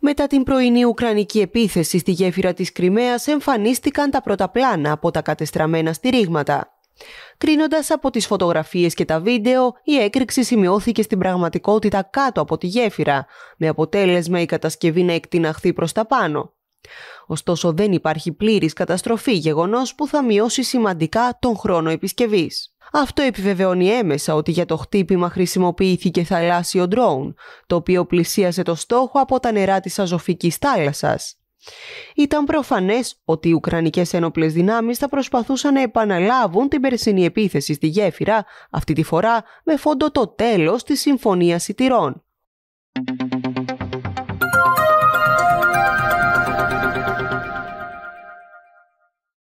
Μετά την πρωινή ουκρανική επίθεση στη γέφυρα της Κρυμαίας εμφανίστηκαν τα πρώτα πλάνα από τα κατεστραμμένα στηρίγματα. Κρίνοντας από τις φωτογραφίες και τα βίντεο, η έκρηξη σημειώθηκε στην πραγματικότητα κάτω από τη γέφυρα, με αποτέλεσμα η κατασκευή να εκτιναχθεί προς τα πάνω. Ωστόσο δεν υπάρχει πλήρης καταστροφή γεγονός που θα μειώσει σημαντικά τον χρόνο επισκευής. Αυτό επιβεβαιώνει έμεσα ότι για το χτύπημα χρησιμοποιήθηκε θαλάσσιο ντρόουν, το οποίο πλησίασε το στόχο από τα νερά της Αζωφικής θάλασσας. Ήταν προφανές ότι οι Ουκρανικές ένοπλες δυνάμεις θα προσπαθούσαν να επαναλάβουν την περσινή επίθεση στη γέφυρα, αυτή τη φορά με φόντο το τέλος της Συμφωνίας Ιτηρών.